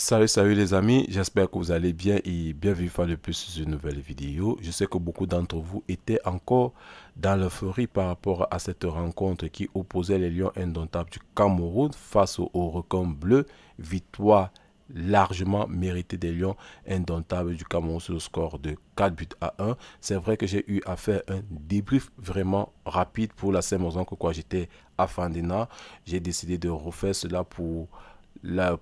Salut, salut les amis, j'espère que vous allez bien et bienvenue à fois de plus sur une nouvelle vidéo. Je sais que beaucoup d'entre vous étaient encore dans l'euphorie par rapport à cette rencontre qui opposait les Lions indomptables du Cameroun face au requins bleu. Victoire largement méritée des Lions indomptables du Cameroun sur le score de 4 buts à 1. C'est vrai que j'ai eu à faire un débrief vraiment rapide pour la saison que quoi j'étais à Fandena. J'ai décidé de refaire cela pour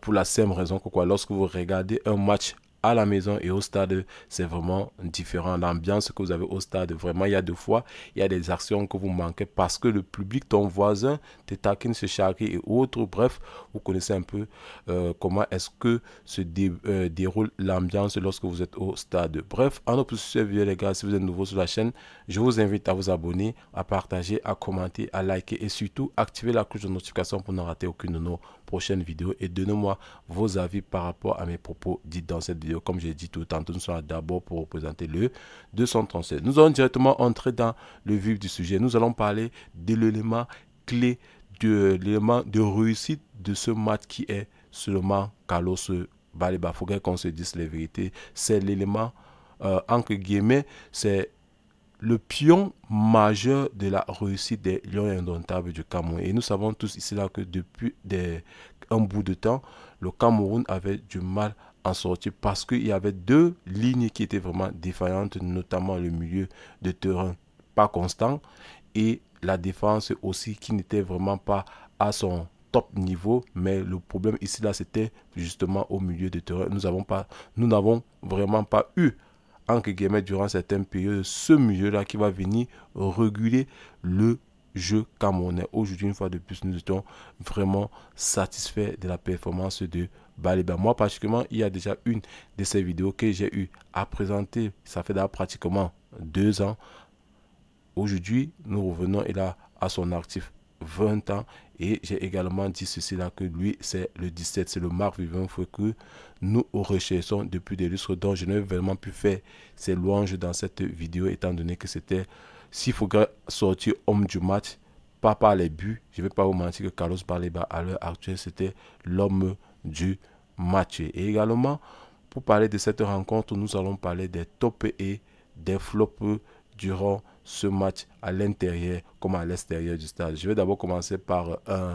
pour la même raison que quoi, lorsque vous regardez un match à la maison et au stade, c'est vraiment différent. L'ambiance que vous avez au stade, vraiment, il y a deux fois, il y a des actions que vous manquez parce que le public, ton voisin, te taquine, se charrie et autres. Bref, vous connaissez un peu euh, comment est-ce que se euh, déroule l'ambiance lorsque vous êtes au stade. Bref, en opposition, les gars, si vous êtes nouveau sur la chaîne, je vous invite à vous abonner, à partager, à commenter, à liker et surtout activer la cloche de notification pour ne rater aucune de nos prochaine vidéo et donnez-moi vos avis par rapport à mes propos dits dans cette vidéo. Comme j'ai dit tout le temps nous sommes d'abord pour représenter le 237. Nous allons directement entrer dans le vif du sujet. Nous allons parler de l'élément clé, de l'élément de réussite de ce match qui est seulement Carlos Baleba. Il faut qu'on se dise les vérités. C'est l'élément, euh, entre guillemets, c'est le pion majeur de la réussite des Lions indomptables du Cameroun. Et nous savons tous ici là que depuis un bout de temps, le Cameroun avait du mal à sortir parce qu'il y avait deux lignes qui étaient vraiment défaillantes, notamment le milieu de terrain pas constant et la défense aussi qui n'était vraiment pas à son top niveau. Mais le problème ici là, c'était justement au milieu de terrain. nous n'avons vraiment pas eu entre guillemets, durant cette périodes, ce milieu-là qui va venir réguler le jeu camerounais. Aujourd'hui, une fois de plus, nous étions vraiment satisfaits de la performance de Baliba. Moi, particulièrement, il y a déjà une de ces vidéos que j'ai eu à présenter. Ça fait pratiquement deux ans. Aujourd'hui, nous revenons là à son actif. 20 ans. Et j'ai également dit ceci là que lui, c'est le 17, c'est le Marc Vivant que nous recherchons depuis des lustres dont je n'ai vraiment pu faire ces louanges dans cette vidéo, étant donné que c'était s'il faut sortir homme du match, pas par les buts. Je vais pas vous mentir que Carlos Baleba à l'heure actuelle, c'était l'homme du match. Et également, pour parler de cette rencontre, nous allons parler des tops et des flops durant ce match à l'intérieur comme à l'extérieur du stade. Je vais d'abord commencer par euh,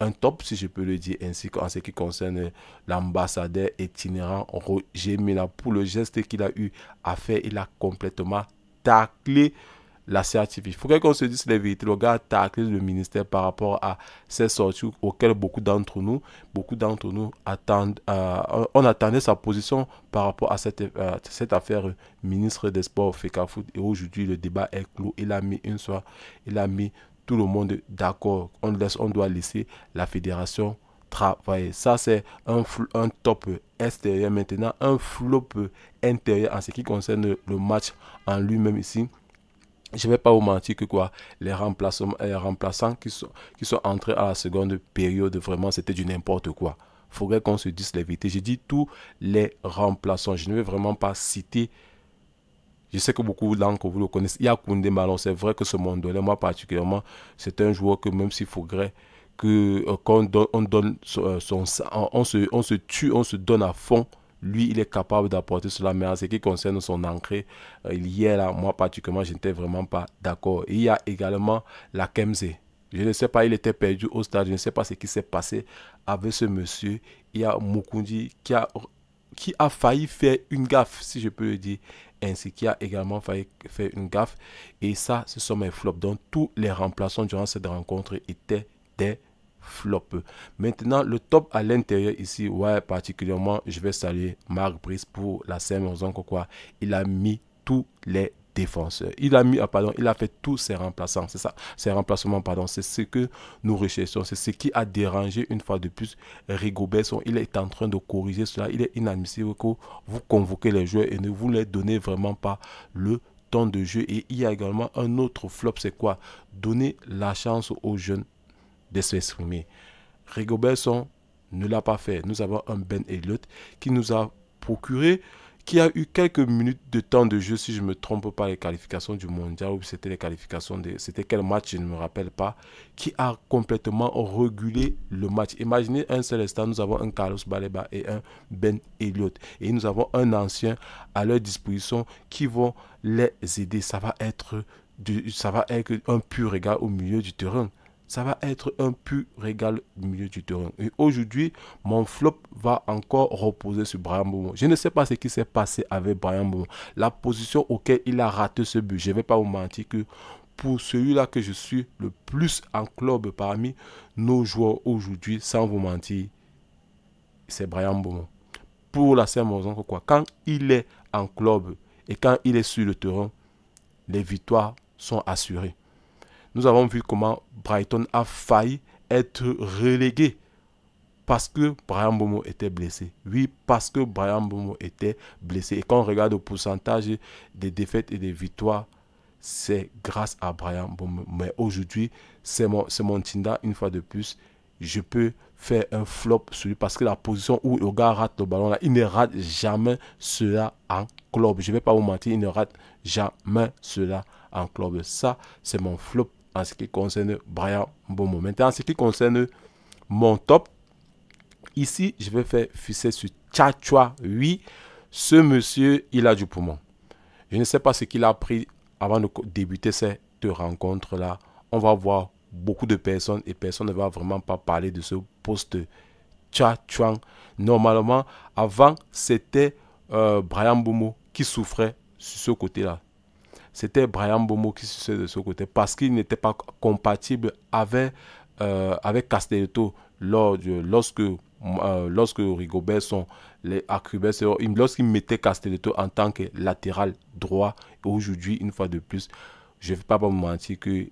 un, top, si je peux le dire ainsi, qu'en ce qui concerne l'ambassadeur itinérant Roger Mila. Pour le geste qu'il a eu à faire, il a complètement taclé la certifie. Il faut qu'on se dise les vérités. Le gars attaque le ministère par rapport à ces sorties auxquelles beaucoup d'entre nous, beaucoup d'entre nous attendent, euh, on attendait sa position par rapport à cette, euh, cette affaire ministre des Sports, Feka Foot. Et aujourd'hui, le débat est clos. Il a mis une soirée, il a mis tout le monde d'accord. On, laisse, on doit laisser la fédération travailler. Ça, c'est un, un top extérieur maintenant, un flop intérieur en ce qui concerne le match en lui-même ici je ne vais pas vous mentir que quoi, les, remplaçants, les euh, remplaçants qui sont, qui sont entrés à la seconde période, vraiment, c'était du n'importe quoi. Il faudrait qu'on se dise la vérité. J'ai dit tous les remplaçants. Je ne vais vraiment pas citer. Je sais que beaucoup d'entre vous le connaissent. Koundé Malon, c'est vrai que ce monde-là, moi particulièrement, c'est un joueur que même s'il faudrait que euh, qu'on on donne euh, on, se, on se tue, on se donne à fond lui, il est capable d'apporter cela. Mais en ce qui concerne son euh, il y est là, moi particulièrement, je n'étais vraiment pas d'accord. Il y a également la Kemze. Je ne sais pas, il était perdu au stade. Je ne sais pas ce qui s'est passé avec ce monsieur. Il y a Mukundi qui a, qui a failli faire une gaffe, si je peux le dire ainsi qui a également failli faire une gaffe. Et ça, ce sont mes flops. Donc, tous les remplaçants durant cette rencontre étaient des flop. Maintenant, le top à l'intérieur ici, ouais, particulièrement, je vais saluer Marc Brice pour la scène raison quoi, il a mis tous les défenseurs. Il a mis, à ah, pardon, il a fait tous ses remplaçants, c'est ça, ses remplacements, pardon, c'est ce que nous recherchons, c'est ce qui a dérangé une fois de plus Rigobertson. Il est en train de corriger cela, il est inadmissible que vous convoquez les joueurs et ne vous les donnez vraiment pas le temps de jeu. Et il y a également un autre flop, c'est quoi Donner la chance aux jeunes de s'exprimer. Rigobertson ne l'a pas fait. Nous avons un Ben Elliott qui nous a procuré, qui a eu quelques minutes de temps de jeu, si je ne me trompe pas, les qualifications du mondial, ou c'était les qualifications de. C'était quel match, je ne me rappelle pas, qui a complètement régulé le match. Imaginez un seul instant, nous avons un Carlos Baleba et un Ben Elliott. Et nous avons un ancien à leur disposition qui vont les aider. Ça va être, du ça va être un pur regard au milieu du terrain ça va être un pur régal du milieu du terrain. Et aujourd'hui, mon flop va encore reposer sur Brian Beaumont. Je ne sais pas ce qui s'est passé avec Brian Beaumont. La position auquel il a raté ce but. Je ne vais pas vous mentir que pour celui-là que je suis le plus en club parmi nos joueurs aujourd'hui, sans vous mentir, c'est Brian Beaumont. Pour la simple raison que quoi, quand il est en club et quand il est sur le terrain, les victoires sont assurées. Nous avons vu comment Brighton a failli être relégué parce que Brian Bomo était blessé. Oui, parce que Brian Bomo était blessé. Et quand on regarde le pourcentage des défaites et des victoires, c'est grâce à Brian Bomo. Mais aujourd'hui, c'est mon, mon une fois de plus. Je peux faire un flop sur lui parce que la position où le gars rate le ballon, là, il ne rate jamais cela en club. Je ne vais pas vous mentir, il ne rate jamais cela en club. Ça, c'est mon flop en ce qui concerne Brian Bomo Maintenant, en ce qui concerne mon top, ici, je vais faire fixer sur Tchatchoua. Oui, ce monsieur, il a du poumon. Je ne sais pas ce qu'il a pris avant de débuter cette rencontre-là. On va voir beaucoup de personnes et personne ne va vraiment pas parler de ce poste Tchatchouan. Normalement, avant, c'était euh, Brian Bomo qui souffrait sur ce côté-là c'était Brian Bomo qui se de ce côté parce qu'il n'était pas compatible avec, euh, avec Castelletto lors lorsque, euh, lorsque Rigobert sont les Acrubes, lorsqu'il mettait Castelletto en tant que latéral droit. Aujourd'hui, une fois de plus, je ne vais pas me mentir que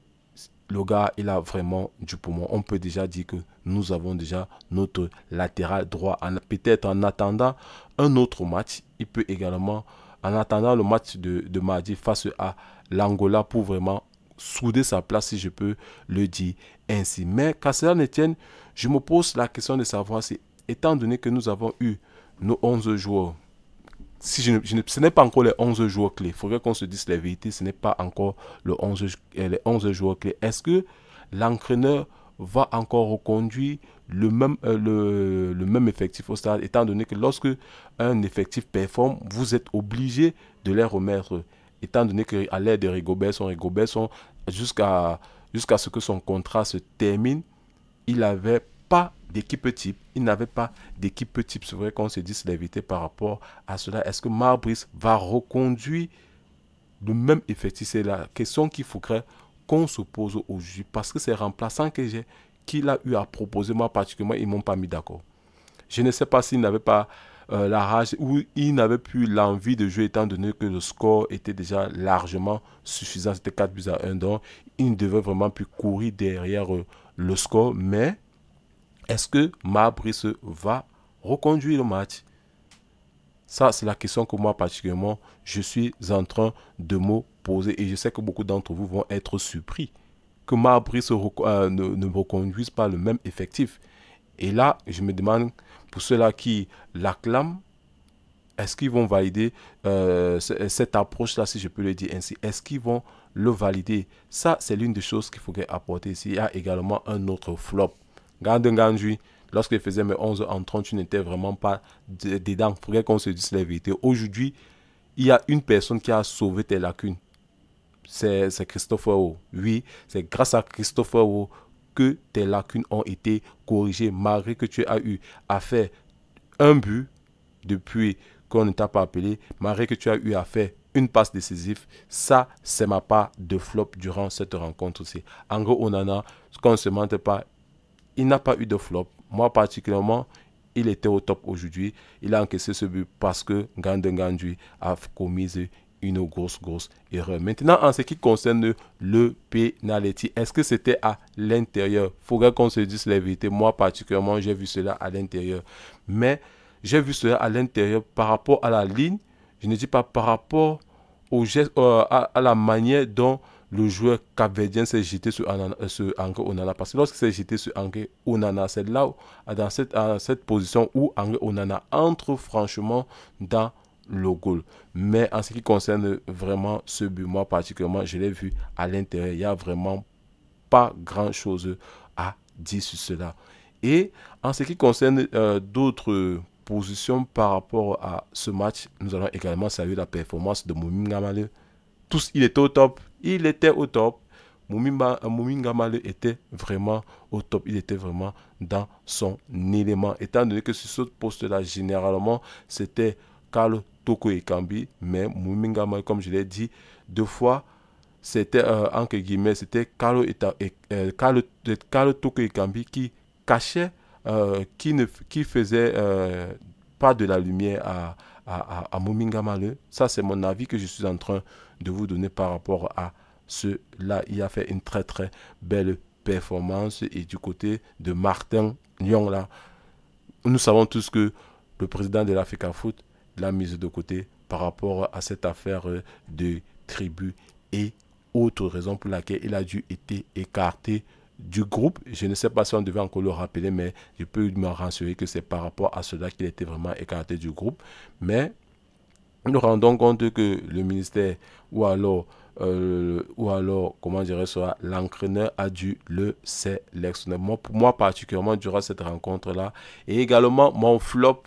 le gars, il a vraiment du poumon. On peut déjà dire que nous avons déjà notre latéral droit. Peut-être en attendant un autre match, il peut également en attendant le match de, de mardi face à l'Angola pour vraiment souder sa place, si je peux le dire ainsi. Mais qu'à cela je me pose la question de savoir si, étant donné que nous avons eu nos 11 joueurs, si je ne, ce n'est pas encore les 11 joueurs clés, il faudrait qu'on se dise la vérité, ce n'est pas encore le 11, euh, les 11 joueurs clés. Est-ce que l'entraîneur va encore reconduire le même, euh, le, même effectif au stade, étant donné que lorsque un effectif performe, vous êtes obligé de les remettre, étant donné qu'à l'aide de rigobert Rigobertson, jusqu'à ce que son contrat se termine, il n'avait pas d'équipe type. Il n'avait pas d'équipe type. C'est vrai qu'on se dit l'éviter par rapport à cela. Est-ce que Marbris va reconduire le même effectif C'est la question qu'il faudrait qu'on se pose aujourd'hui parce que c'est remplaçant que j'ai qu'il a eu à proposer, moi particulièrement, ils m'ont pas mis d'accord. Je ne sais pas s'ils n'avait pas euh, la rage ou il n'avait plus l'envie de jouer étant donné que le score était déjà largement suffisant. C'était 4 buts à 1. Donc, il ne devait vraiment plus courir derrière euh, le score. Mais est-ce que Mabrice va reconduire le match Ça, c'est la question que moi, particulièrement, je suis en train de me poser. Et je sais que beaucoup d'entre vous vont être surpris que Marbury euh, ne, ne reconduise pas le même effectif. Et là, je me demande, pour ceux-là qui l'acclament, est-ce qu'ils vont valider euh, cette approche-là, si je peux le dire ainsi Est-ce qu'ils vont le valider Ça, c'est l'une des choses qu'il faudrait apporter ici. Il y a également un autre flop. Gandengandui, lorsque je faisais mes 11 en 30, tu n'étais vraiment pas dedans. Il faudrait qu'on se dise la vérité. Aujourd'hui, il y a une personne qui a sauvé tes lacunes c'est Christopher Oui, c'est grâce à Christopher que tes lacunes ont été corrigées, malgré que tu as eu à faire un but depuis qu'on ne t'a pas appelé, malgré que tu as eu à faire une passe décisive. Ça, c'est ma part de flop durant cette rencontre aussi. En gros, Onana, qu'on ne se mente pas, il n'a pas eu de flop. Moi particulièrement, il était au top aujourd'hui. Il a encaissé ce but parce que Gandengandui a commis une grosse, grosse erreur. Maintenant, en ce qui concerne le penalty, est-ce que c'était à l'intérieur Faudrait qu'on se dise la vérité. Moi, particulièrement, j'ai vu cela à l'intérieur. Mais j'ai vu cela à l'intérieur par rapport à la ligne. Je ne dis pas par rapport au geste, euh, à, la manière dont le joueur capverdien s'est jeté sur, euh, Onana. Parce que lorsqu'il s'est jeté sur Angre Onana, c'est là, dans cette, à cette position où Angre Onana entre franchement dans le goal. Mais en ce qui concerne vraiment ce but, moi particulièrement, je l'ai vu à l'intérieur. Il n'y a vraiment pas grand-chose à dire sur cela. Et en ce qui concerne euh, d'autres positions par rapport à ce match, nous allons également saluer la performance de Moumingamale. Tous, il était au top. Il était au top. Moumingamale euh, était vraiment au top. Il était vraiment dans son élément. Étant donné que sur ce poste-là, généralement, c'était Carl et Kambi, mais Moumingama, comme je l'ai dit, deux fois, c'était, euh, entre guillemets, c'était Carlo, et, euh, Carlo, Carlo, Toko et Kambi qui cachait, euh, qui, ne, qui faisait euh, pas de la lumière à, à, à, Ça, c'est mon avis que je suis en train de vous donner par rapport à là Il a fait une très très belle performance. Et du côté de Martin Lyon, là, nous savons tous que le président de l'Africa Foot l'a mise de côté par rapport à cette affaire de tribus et autres raisons pour laquelle il a dû être écarté du groupe. Je ne sais pas si on devait encore le rappeler, mais je peux me rassurer que c'est par rapport à cela qu'il était vraiment écarté du groupe. Mais nous rendons compte que le ministère ou alors euh, ou alors, comment dirais-je, l'entraîneur a dû le sélectionner. pour moi particulièrement, durant cette rencontre-là, et également mon flop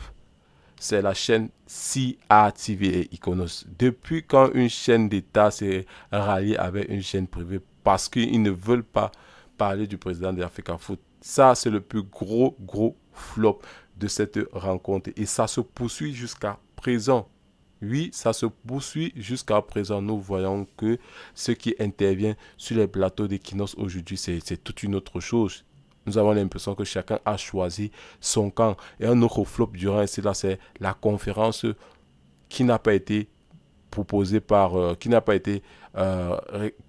c'est la chaîne TV et Iconos. Depuis quand une chaîne d'État s'est ralliée avec une chaîne privée parce qu'ils ne veulent pas parler du président de l'Africa Foot. Ça, c'est le plus gros, gros flop de cette rencontre. Et ça se poursuit jusqu'à présent. Oui, ça se poursuit jusqu'à présent. Nous voyons que ce qui intervient sur les plateaux des aujourd'hui, c'est toute une autre chose. Nous avons l'impression que chacun a choisi son camp. Et un autre flop durant cela là, c'est la conférence qui n'a pas été proposée par, euh, qui n'a pas été, euh,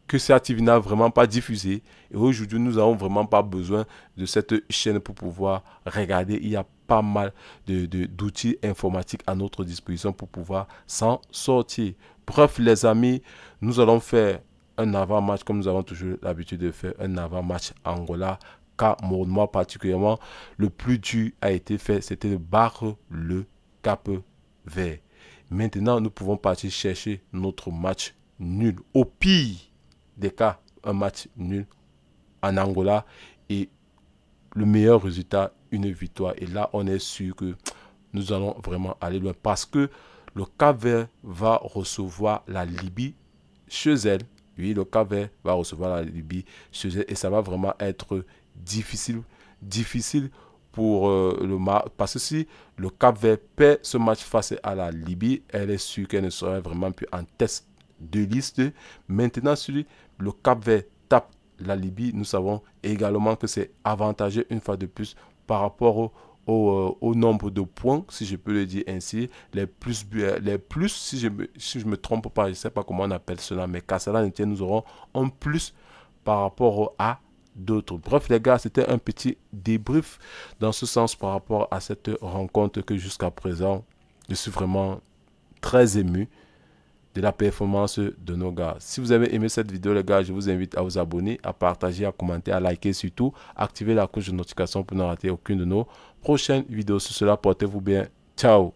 que TV n'a vraiment pas diffusée. Et aujourd'hui, nous n'avons vraiment pas besoin de cette chaîne pour pouvoir regarder. Il y a pas mal d'outils de, d'outils informatiques à notre disposition pour pouvoir s'en sortir. Bref, les amis, nous allons faire un avant-match comme nous avons toujours l'habitude de faire, un avant-match Angola cas, moi particulièrement, le plus dur a été fait, c'était de barre le cap vert. Maintenant, nous pouvons partir chercher notre match nul. Au pire des cas, un match nul en Angola et le meilleur résultat, une victoire. Et là, on est sûr que nous allons vraiment aller loin parce que le cap va recevoir la Libye chez elle. Oui, le cap va recevoir la Libye chez elle et ça va vraiment être difficile, difficile pour euh, le match. Parce que si le Cap Vert perd ce match face à la Libye, elle est sûre qu'elle ne serait vraiment plus en test de liste. Maintenant, si le Cap Vert tape la Libye, nous savons également que c'est avantageux une fois de plus par rapport au, euh, nombre de points, si je peux le dire ainsi, les plus, euh, les plus si je ne me trompe pas, je ne sais pas comment on appelle cela, mais qu'à cela nous aurons un plus par rapport à d'autres. Bref, les gars, c'était un petit débrief dans ce sens par rapport à cette rencontre que jusqu'à présent, je suis vraiment très ému de la performance de nos gars. Si vous avez aimé cette vidéo, les gars, je vous invite à vous abonner, à partager, à commenter, à liker, surtout activer la cloche de notification pour ne rater aucune de nos prochaines vidéos. Sur cela, portez-vous bien. Ciao